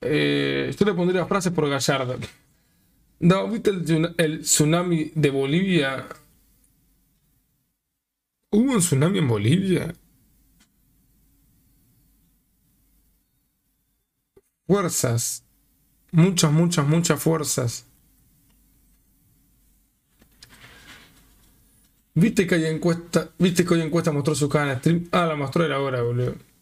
Esto eh, le pondría frases por Gallardo. No, ¿viste el, tsunami de Bolivia? ¿Hubo un tsunami en Bolivia? Fuerzas. Muchas, muchas, muchas fuerzas. ¿Viste que hoy encuesta, viste que encuesta mostró su canal en stream? Ah, la mostró era ahora, boludo.